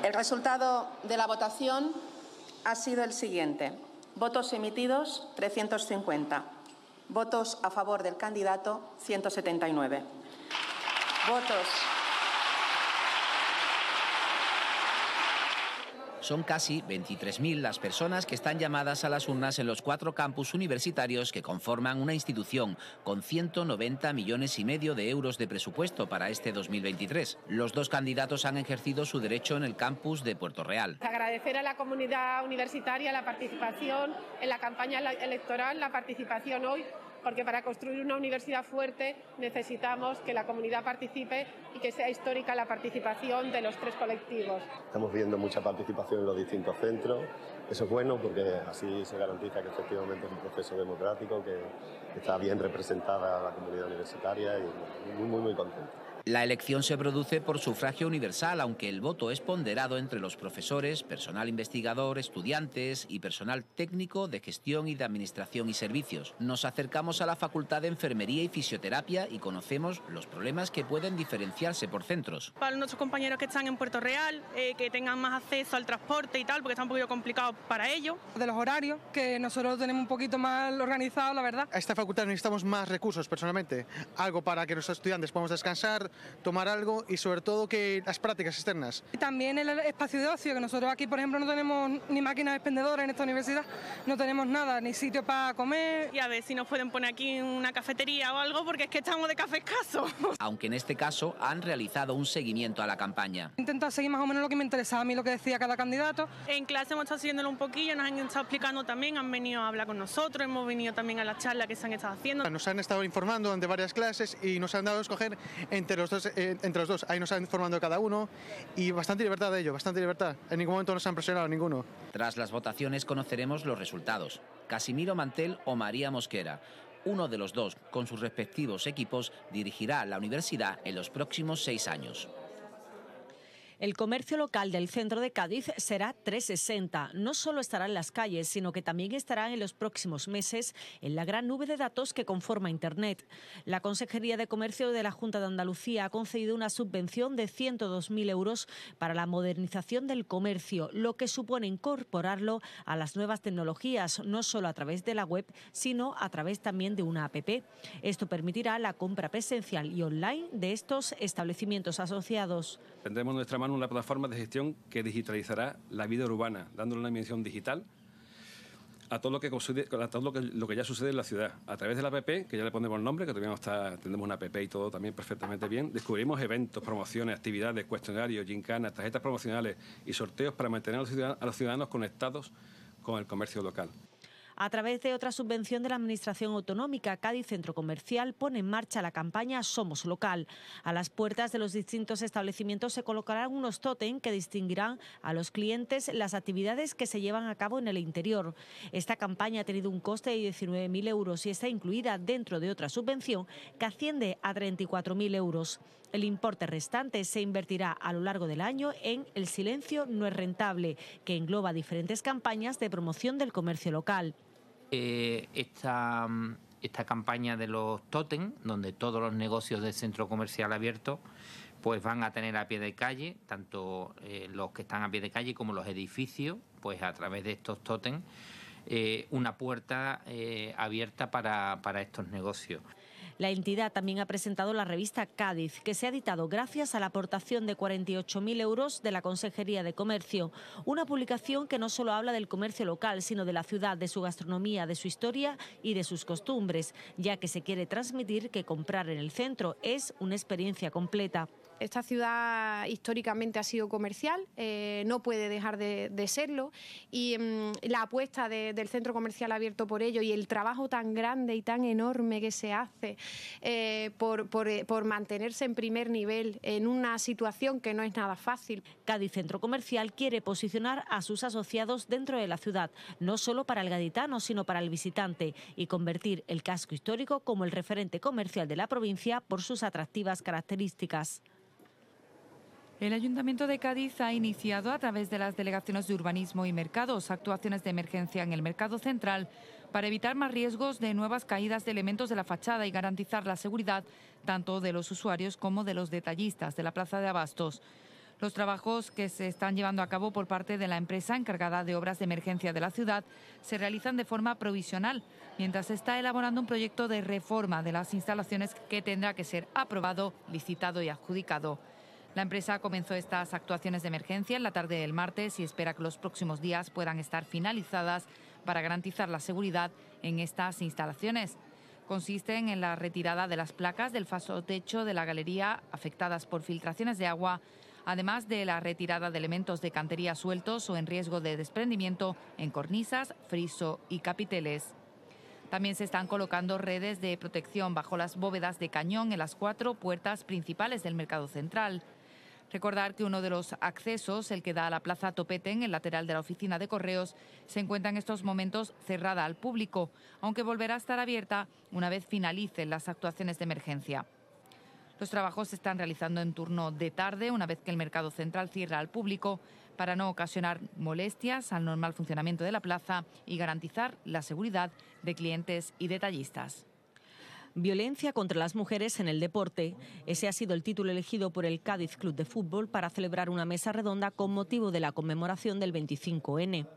El resultado de la votación ha sido el siguiente. Votos emitidos 350. Votos a favor del candidato 179. Votos Son casi 23.000 las personas que están llamadas a las urnas en los cuatro campus universitarios que conforman una institución con 190 millones y medio de euros de presupuesto para este 2023. Los dos candidatos han ejercido su derecho en el campus de Puerto Real. Agradecer a la comunidad universitaria la participación en la campaña electoral, la participación hoy porque para construir una universidad fuerte necesitamos que la comunidad participe y que sea histórica la participación de los tres colectivos. Estamos viendo mucha participación en los distintos centros. Eso es bueno porque así se garantiza que efectivamente es un proceso democrático, que está bien representada la comunidad universitaria y muy, muy, muy contento. La elección se produce por sufragio universal, aunque el voto es ponderado entre los profesores, personal investigador, estudiantes y personal técnico de gestión y de administración y servicios. Nos acercamos a la Facultad de Enfermería y Fisioterapia y conocemos los problemas que pueden diferenciarse por centros. Para nuestros compañeros que están en Puerto Real, eh, que tengan más acceso al transporte y tal, porque está un poquito complicado para ellos. De los horarios, que nosotros tenemos un poquito mal organizado, la verdad. A esta facultad necesitamos más recursos personalmente, algo para que nuestros estudiantes podamos descansar, tomar algo y sobre todo que las prácticas externas. También el espacio de ocio, que nosotros aquí por ejemplo no tenemos ni máquinas expendedoras en esta universidad, no tenemos nada, ni sitio para comer. Y a ver si nos pueden poner aquí una cafetería o algo porque es que estamos de café escaso. Aunque en este caso han realizado un seguimiento a la campaña. intentó seguir más o menos lo que me interesaba a mí, lo que decía cada candidato. En clase hemos estado siguiéndolo un poquillo, nos han estado explicando también, han venido a hablar con nosotros, hemos venido también a las charlas que se han estado haciendo. Nos han estado informando durante varias clases y nos han dado a escoger entre los eh, entre los dos, ahí nos han formando cada uno y bastante libertad de ello, bastante libertad. En ningún momento nos han presionado ninguno. Tras las votaciones conoceremos los resultados. Casimiro Mantel o María Mosquera. Uno de los dos, con sus respectivos equipos, dirigirá la universidad en los próximos seis años. El comercio local del centro de Cádiz será 360. No solo estará en las calles, sino que también estará en los próximos meses en la gran nube de datos que conforma Internet. La Consejería de Comercio de la Junta de Andalucía ha concedido una subvención de 102.000 euros para la modernización del comercio, lo que supone incorporarlo a las nuevas tecnologías, no solo a través de la web, sino a través también de una app. Esto permitirá la compra presencial y online de estos establecimientos asociados. Tendremos nuestra mano una plataforma de gestión que digitalizará la vida urbana, dándole una dimensión digital a todo lo que, todo lo que, ya sucede en la ciudad. A través de la app, que ya le ponemos el nombre, que todavía no tenemos una app y todo también perfectamente bien, descubrimos eventos, promociones, actividades, cuestionarios, gincanas, tarjetas promocionales y sorteos para mantener a los ciudadanos conectados con el comercio local. A través de otra subvención de la Administración Autonómica, Cádiz Centro Comercial pone en marcha la campaña Somos Local. A las puertas de los distintos establecimientos se colocarán unos totem que distinguirán a los clientes las actividades que se llevan a cabo en el interior. Esta campaña ha tenido un coste de 19.000 euros y está incluida dentro de otra subvención que asciende a 34.000 euros. El importe restante se invertirá a lo largo del año en El silencio no es rentable, que engloba diferentes campañas de promoción del comercio local. Eh, mm, esta, campaña de los totem, donde todos los negocios del centro comercial abierto pues van a tener a pie de calle, tanto eh, los que están a pie de calle como los edificios, pues a través de estos totem, eh, una puerta abierta para, estos negocios. La entidad también ha presentado la revista Cádiz, que se ha editado gracias a la aportación de 48.000 euros de la Consejería de Comercio. Una publicación que no solo habla del comercio local, sino de la ciudad, de su gastronomía, de su historia y de sus costumbres, ya que se quiere transmitir que comprar en el centro es una experiencia completa. Esta ciudad históricamente ha sido comercial, eh, no puede dejar de, serlo y mm, la apuesta del centro comercial abierto por ello y el trabajo tan grande y tan enorme que se hace eh, por, eh, por, mantenerse en primer nivel en una situación que no es nada fácil. Cádiz Centro Comercial quiere posicionar a sus asociados dentro de la ciudad, no solo para el gaditano, sino para el visitante y convertir el casco histórico como el referente comercial de la provincia por sus atractivas características. El Ayuntamiento de Cádiz ha iniciado a través de las delegaciones de urbanismo y mercados actuaciones de emergencia en el mercado central para evitar más riesgos de nuevas caídas de elementos de la fachada y garantizar la seguridad tanto de los usuarios como de los detallistas de la Plaza de Abastos. Los trabajos que se están llevando a cabo por parte de la empresa encargada de obras de emergencia de la ciudad se realizan de forma provisional, mientras se está elaborando un proyecto de reforma de las instalaciones que tendrá que ser aprobado, licitado y adjudicado. La empresa comenzó estas actuaciones de emergencia en la tarde del martes y espera que los próximos días puedan estar finalizadas para garantizar la seguridad en estas instalaciones. Consisten en la retirada de las placas del falso techo de la galería afectadas por filtraciones de agua, además de la retirada de elementos de cantería sueltos o en riesgo de desprendimiento en cornisas, friso y capiteles. También se están colocando redes de protección bajo las bóvedas de cañón en las cuatro puertas principales del mercado central. Recordar que uno de los accesos, el que da a la Plaza Topete, en el lateral de la oficina de correos, se encuentra en estos momentos cerrada al público, aunque volverá a estar abierta una vez finalicen las actuaciones de emergencia. Los trabajos se están realizando en turno de tarde, una vez que el mercado central cierra al público, para no ocasionar molestias al normal funcionamiento de la plaza y garantizar la seguridad de clientes y detallistas. Violencia contra las mujeres en el deporte. Ese ha sido el título elegido por el Cádiz Club de Fútbol para celebrar una mesa redonda con motivo de la conmemoración del 25N.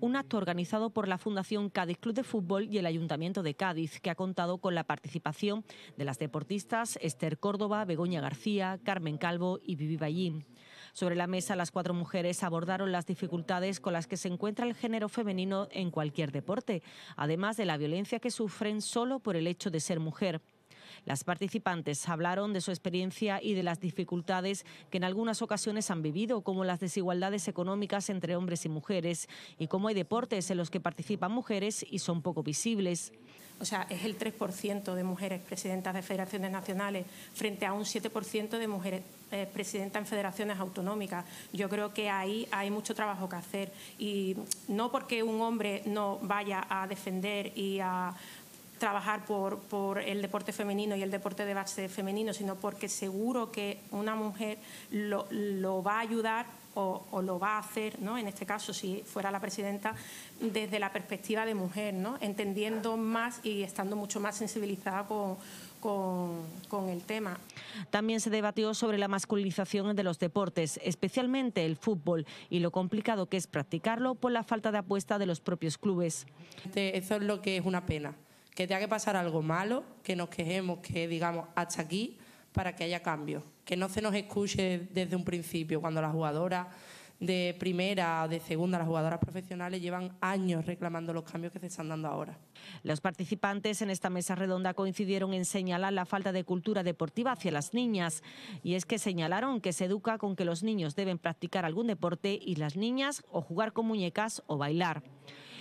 Un acto organizado por la Fundación Cádiz Club de Fútbol y el Ayuntamiento de Cádiz, que ha contado con la participación de las deportistas Esther Córdoba, Begoña García, Carmen Calvo y Vivi Ballín. Sobre la mesa, las cuatro mujeres abordaron las dificultades con las que se encuentra el género femenino en cualquier deporte, además de la violencia que sufren solo por el hecho de ser mujer. Las participantes hablaron de su experiencia y de las dificultades que en algunas ocasiones han vivido, como las desigualdades económicas entre hombres y mujeres, y cómo hay deportes en los que participan mujeres y son poco visibles o sea, es el 3% de mujeres presidentas de federaciones nacionales frente a un 7% de mujeres eh, presidentas en federaciones autonómicas. Yo creo que ahí hay mucho trabajo que hacer y no porque un hombre no vaya a defender y a trabajar por, el deporte femenino y el deporte de base femenino, sino porque seguro que una mujer lo, va a ayudar o, lo va a hacer, ¿no? en este caso, si fuera la presidenta, desde la perspectiva de mujer, ¿no? entendiendo más y estando mucho más sensibilizada con, el tema. También se debatió sobre la masculinización de los deportes, especialmente el fútbol, y lo complicado que es practicarlo por la falta de apuesta de los propios clubes. Este, eso es lo que es una pena que tenga que pasar algo malo, que nos quejemos, que digamos hasta aquí, para que haya cambio. Que no se nos escuche desde un principio, cuando las jugadoras de primera o de segunda, las jugadoras profesionales llevan años reclamando los cambios que se están dando ahora. Los participantes en esta mesa redonda coincidieron en señalar la falta de cultura deportiva hacia las niñas y es que señalaron que se educa con que los niños deben practicar algún deporte y las niñas o jugar con muñecas o bailar.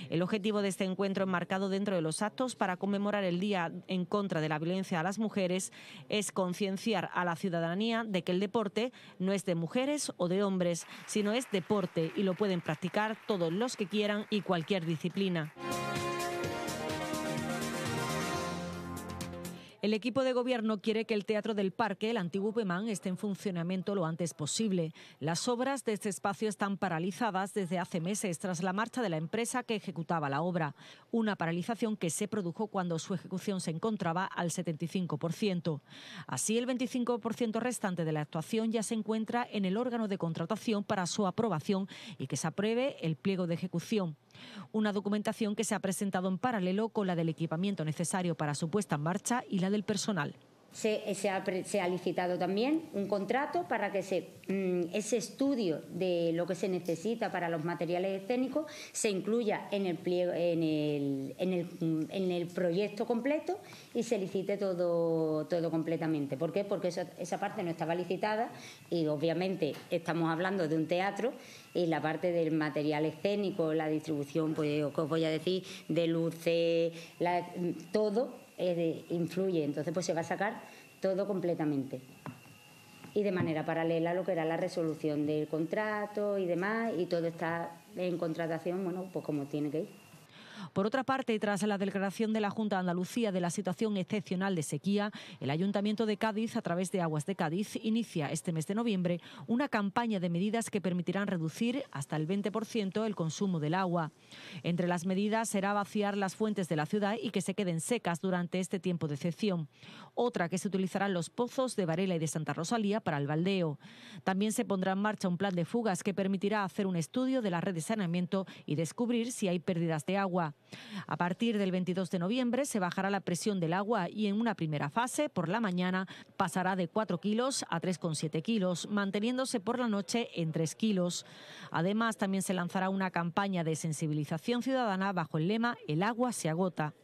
El objetivo de este encuentro enmarcado dentro de los actos para conmemorar el Día en contra de la violencia a las mujeres es concienciar a la ciudadanía de que el deporte no es de mujeres o de hombres, sino es deporte y lo pueden practicar todos los que quieran y cualquier disciplina. El equipo de gobierno quiere que el Teatro del Parque, el antiguo Pemán, esté en funcionamiento lo antes posible. Las obras de este espacio están paralizadas desde hace meses tras la marcha de la empresa que ejecutaba la obra, una paralización que se produjo cuando su ejecución se encontraba al 75%. Así, el 25% restante de la actuación ya se encuentra en el órgano de contratación para su aprobación y que se apruebe el pliego de ejecución. Una documentación que se ha presentado en paralelo con la del equipamiento necesario para su puesta en marcha y la del personal se, ha, licitado también un contrato para que se, mm, ese estudio de lo que se necesita para los materiales escénicos se incluya en el, en el, proyecto completo y se licite todo, todo completamente. ¿Por qué? Porque esa parte no estaba licitada y obviamente estamos hablando de un teatro y la parte del material escénico, la distribución, pues que os voy a decir, de luces, todo eh, influye. Entonces, pues se va a sacar todo completamente. Y de manera paralela lo que era la resolución del contrato y demás, y todo está en contratación, bueno, pues como tiene que ir. Por otra parte, tras la declaración de la Junta de Andalucía de la situación excepcional de sequía, el Ayuntamiento de Cádiz, a través de Aguas de Cádiz, inicia este mes de noviembre una campaña de medidas que permitirán reducir hasta el 20% el consumo del agua. Entre las medidas será vaciar las fuentes de la ciudad y que se queden secas durante este tiempo de excepción otra que se utilizarán los pozos de Varela y de Santa Rosalía para el baldeo. También se pondrá en marcha un plan de fugas que permitirá hacer un estudio de la red de saneamiento y descubrir si hay pérdidas de agua. A partir del 22 de noviembre se bajará la presión del agua y en una primera fase, por la mañana, pasará de 4 kilos a 3,7 kilos, manteniéndose por la noche en 3 kilos. Además, también se lanzará una campaña de sensibilización ciudadana bajo el lema El agua se agota.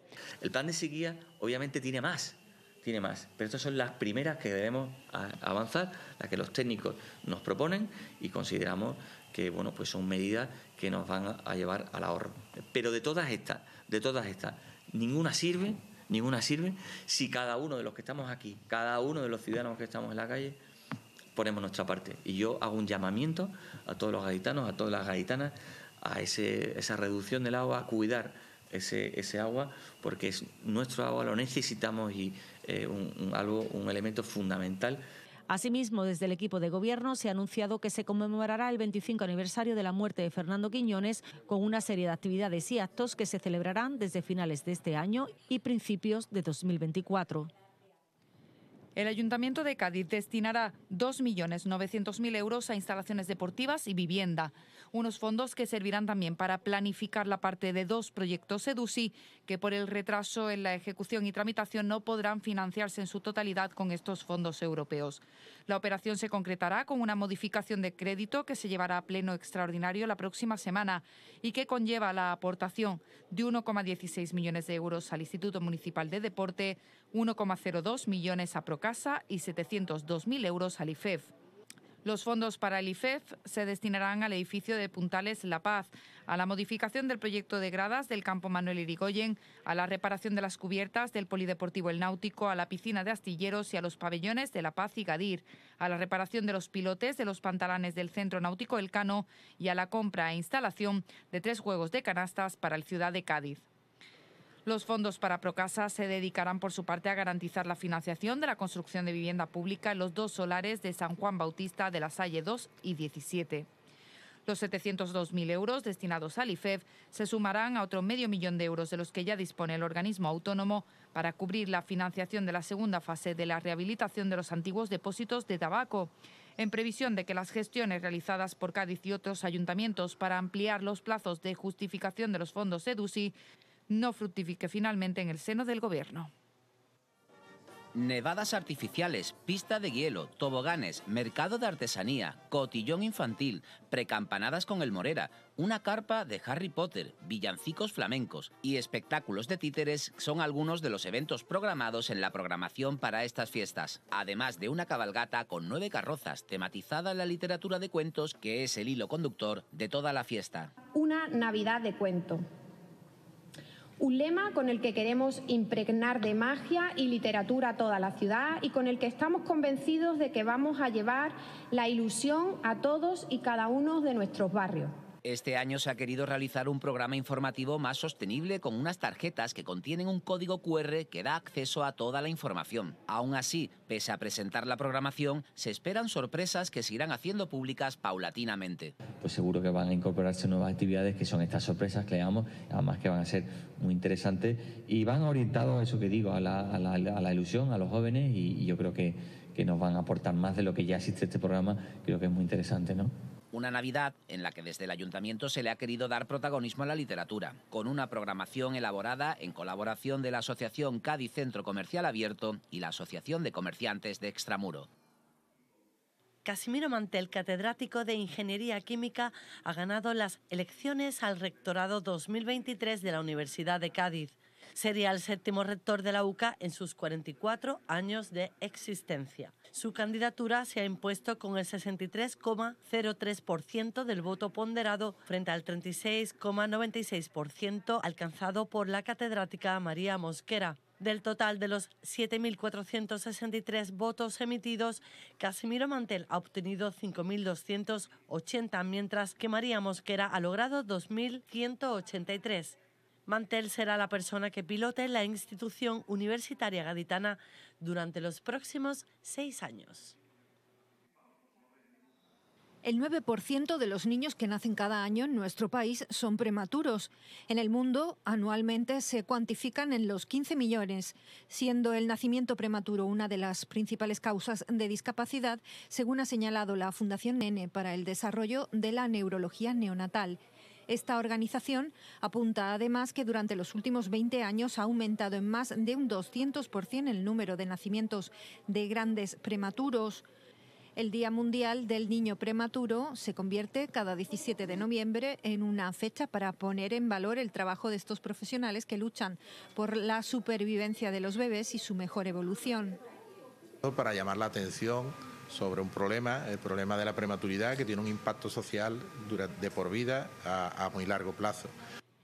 El plan de sequía obviamente tiene más, tiene más. Pero estas son las primeras que debemos avanzar, las que los técnicos nos proponen y consideramos que bueno, pues son medidas que nos van a llevar al ahorro. Pero de todas estas, de todas estas, ninguna sirve, ninguna sirve si cada uno de los que estamos aquí, cada uno de los ciudadanos que estamos en la calle ponemos nuestra parte. Y yo hago un llamamiento a todos los gaditanos, a todas las gaditanas, a ese, esa reducción del agua, a cuidar ese, ese agua, porque es nuestro agua, lo necesitamos y, eh, un elemento fundamental. Asimismo, desde el equipo de gobierno se ha anunciado que se conmemorará el 25 aniversario de la muerte de Fernando Quiñones con una serie de actividades y actos que se celebrarán desde finales de este año y principios de 2024. El Ayuntamiento de Cádiz destinará 2.900.000 euros a instalaciones deportivas y vivienda, unos fondos que servirán también para planificar la parte de dos proyectos EDUSI que por el retraso en la ejecución y tramitación no podrán financiarse en su totalidad con estos fondos europeos. La operación se concretará con una modificación de crédito que se llevará a pleno extraordinario la próxima semana y que conlleva la aportación de 1,16 millones de euros al Instituto Municipal de Deporte, 1,02 millones a Procasa y 702.000 euros al IFEF. E los fondos para el IFEF e se destinarán al edificio de Puntales La Paz, a la modificación del proyecto de gradas del campo Manuel Irigoyen, a la reparación de las cubiertas del Polideportivo El Náutico, a la piscina de astilleros y a los pabellones de La Paz y Gadir, a la reparación de los pilotes de los pantalanes del Centro Náutico El Cano y a la compra e instalación de tres juegos de canastas para el Ciudad de Cádiz. Los fondos para Procasa se dedicarán por su parte a garantizar la financiación de la construcción de vivienda pública en los dos solares de San Juan Bautista de la Salle 2 y 17. Los 702.000 euros destinados al IFEF e se sumarán a otro medio millón de euros de los que ya dispone el organismo autónomo para cubrir la financiación de la segunda fase de la rehabilitación de los antiguos depósitos de tabaco, en previsión de que las gestiones realizadas por Cádiz y otros ayuntamientos para ampliar los plazos de justificación de los fondos EDUSI no fructifique finalmente en el seno del gobierno. Nevadas artificiales, pista de hielo, toboganes, mercado de artesanía, cotillón infantil, precampanadas con el Morera, una carpa de Harry Potter, villancicos flamencos y espectáculos de títeres son algunos de los eventos programados en la programación para estas fiestas, además de una cabalgata con nueve carrozas tematizada en la literatura de cuentos que es el hilo conductor de toda la fiesta. Una Navidad de cuento un lema con el que queremos impregnar de magia y literatura toda la ciudad y con el que estamos convencidos de que vamos a llevar la ilusión a todos y cada uno de nuestros barrios. Este año se ha querido realizar un programa informativo más sostenible con unas tarjetas que contienen un código QR que da acceso a toda la información. Aún así, pese a presentar la programación, se esperan sorpresas que se irán haciendo públicas paulatinamente. Pues seguro que van a incorporarse nuevas actividades que son estas sorpresas que le damos, además que van a ser muy interesantes y van orientados a eso que digo, a la, ilusión, a los jóvenes y, yo creo que, que nos van a aportar más de lo que ya existe este programa, creo que es muy interesante, ¿no? Una Navidad en la que desde el ayuntamiento se le ha querido dar protagonismo a la literatura, con una programación elaborada en colaboración de la Asociación Cádiz Centro Comercial Abierto y la Asociación de Comerciantes de Extramuro. Casimiro Mantel, catedrático de Ingeniería Química, ha ganado las elecciones al Rectorado 2023 de la Universidad de Cádiz. Sería el séptimo rector de la UCA en sus 44 años de existencia. Su candidatura se ha impuesto con el 63,03% del voto ponderado frente al 36,96% alcanzado por la catedrática María Mosquera. Del total de los 7.463 votos emitidos, Casimiro Mantel ha obtenido 5.280, mientras que María Mosquera ha logrado 2.183. Mantel será la persona que pilote la institución universitaria gaditana durante los próximos seis años. El 9% de los niños que nacen cada año en nuestro país son prematuros. En el mundo, anualmente se cuantifican en los 15 millones, siendo el nacimiento prematuro una de las principales causas de discapacidad, según ha señalado la Fundación N para el Desarrollo de la Neurología Neonatal. Esta organización apunta además que durante los últimos 20 años ha aumentado en más de un 200% el número de nacimientos de grandes prematuros. El Día Mundial del Niño Prematuro se convierte cada 17 de noviembre en una fecha para poner en valor el trabajo de estos profesionales que luchan por la supervivencia de los bebés y su mejor evolución. Para llamar la atención sobre un problema, el problema de la prematuridad, que tiene un impacto social de por vida a, a muy largo plazo.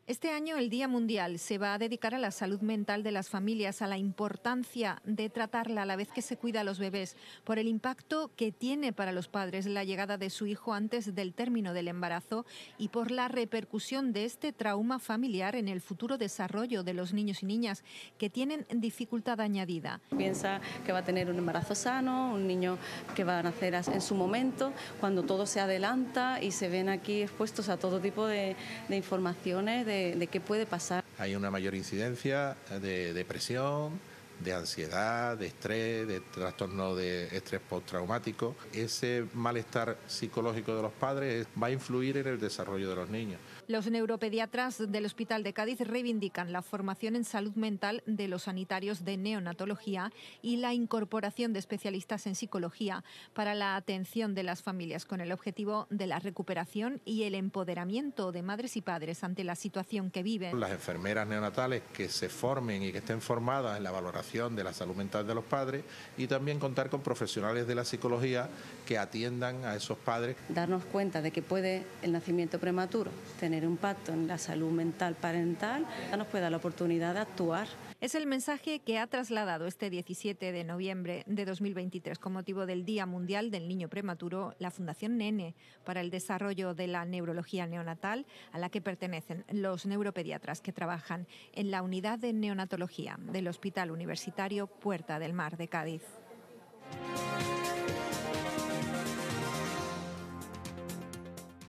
Este año el Día Mundial se va a dedicar a la salud mental de las familias, a la importancia de tratarla a la vez que se cuida a los bebés, por el impacto que tiene para los padres la llegada de su hijo antes del término del embarazo y por la repercusión de este trauma familiar en el futuro desarrollo de los niños y niñas que tienen dificultad añadida. Piensa que va a tener un embarazo sano, un niño que va a nacer en su momento, cuando todo se adelanta y se ven aquí expuestos a todo tipo de, de informaciones, de de, qué puede pasar. Hay una mayor incidencia de depresión, de ansiedad, de estrés, de trastorno de estrés postraumático. Ese malestar psicológico de los padres va a influir en el desarrollo de los niños. Los neuropediatras del Hospital de Cádiz reivindican la formación en salud mental de los sanitarios de neonatología y la incorporación de especialistas en psicología para la atención de las familias con el objetivo de la recuperación y el empoderamiento de madres y padres ante la situación que viven. Las enfermeras neonatales que se formen y que estén formadas en la valoración de la salud mental de los padres y también contar con profesionales de la psicología que atiendan a esos padres. Darnos cuenta de que puede el nacimiento prematuro tener un pacto en la salud mental parental, nos puede dar la oportunidad de actuar. Es el mensaje que ha trasladado este 17 de noviembre de 2023 con motivo del Día Mundial del Niño Prematuro la Fundación Nene e, para el Desarrollo de la Neurología Neonatal, a la que pertenecen los neuropediatras que trabajan en la Unidad de Neonatología del Hospital Universitario Puerta del Mar de Cádiz.